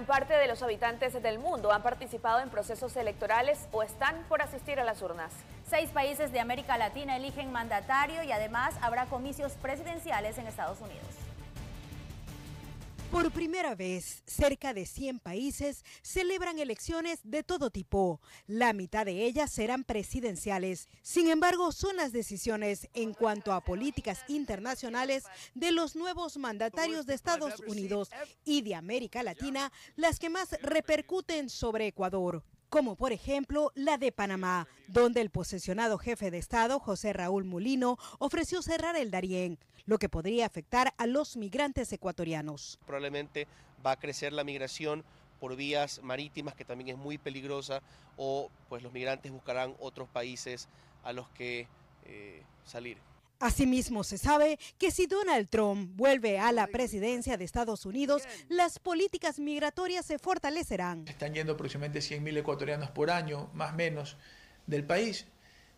Gran parte de los habitantes del mundo han participado en procesos electorales o están por asistir a las urnas. Seis países de América Latina eligen mandatario y además habrá comicios presidenciales en Estados Unidos. Por primera vez, cerca de 100 países celebran elecciones de todo tipo. La mitad de ellas serán presidenciales. Sin embargo, son las decisiones en cuanto a políticas internacionales de los nuevos mandatarios de Estados Unidos y de América Latina las que más repercuten sobre Ecuador como por ejemplo la de Panamá, donde el posesionado jefe de Estado, José Raúl Mulino, ofreció cerrar el Darién, lo que podría afectar a los migrantes ecuatorianos. Probablemente va a crecer la migración por vías marítimas, que también es muy peligrosa, o pues los migrantes buscarán otros países a los que eh, salir. Asimismo, se sabe que si Donald Trump vuelve a la presidencia de Estados Unidos, las políticas migratorias se fortalecerán. Están yendo aproximadamente 100.000 ecuatorianos por año, más o menos, del país.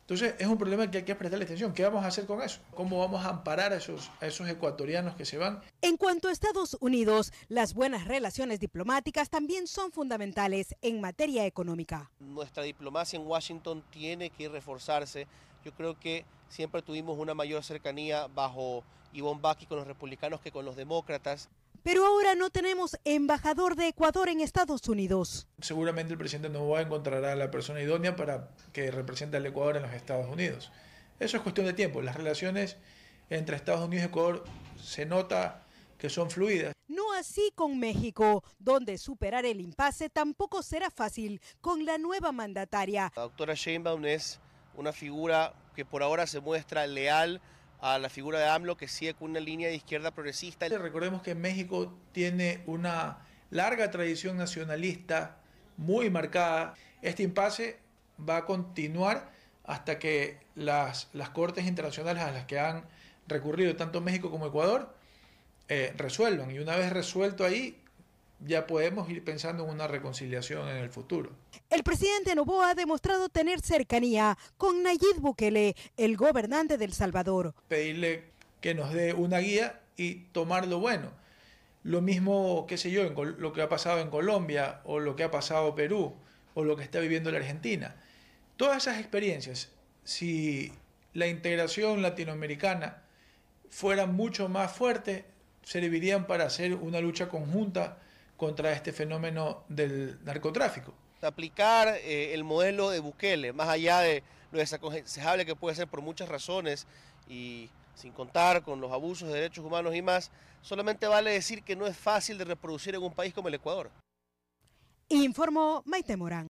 Entonces es un problema que hay que prestarle atención. ¿Qué vamos a hacer con eso? ¿Cómo vamos a amparar a esos, ecuatorianos que se van? En cuanto a Estados Unidos, las buenas relaciones diplomáticas también son fundamentales en materia económica. Nuestra diplomacia en Washington tiene que reforzarse. Yo creo que siempre tuvimos una mayor cercanía bajo Ivonne Baki con los republicanos que con los demócratas. Pero ahora no tenemos embajador de Ecuador en Estados Unidos. Seguramente el presidente no encontrará a a la persona idónea para que represente al Ecuador en los Estados Unidos. Eso es cuestión de tiempo. Las relaciones entre Estados Unidos y Ecuador se nota que son fluidas. No así con México, donde superar el impasse tampoco será fácil con la nueva mandataria. La doctora Sheinbaum es una figura que por ahora se muestra leal a la figura de AMLO que sigue con una línea de izquierda progresista. Recordemos que México tiene una larga tradición nacionalista muy marcada. Este impasse va a continuar hasta que las, cortes internacionales a las que han recurrido tanto México como Ecuador eh, resuelvan. Y una vez resuelto ahí, ya podemos ir pensando en una reconciliación en el futuro. El presidente Novoa ha demostrado tener cercanía con Nayib Bukele, el gobernante del Salvador. Pedirle que nos dé una guía y tomar lo bueno. Lo mismo, qué sé yo, en lo que ha pasado en Colombia o lo que ha pasado en Perú o lo que está viviendo la Argentina. Todas esas experiencias, si la integración latinoamericana fuera mucho más fuerte, servirían para hacer una lucha conjunta contra este fenómeno del narcotráfico aplicar eh, el modelo de Bukele, más allá de lo desaconsejable que puede ser por muchas razones y sin contar con los abusos de derechos humanos y más, solamente vale decir que no es fácil de reproducir en un país como el Ecuador. Informó Maite Morán.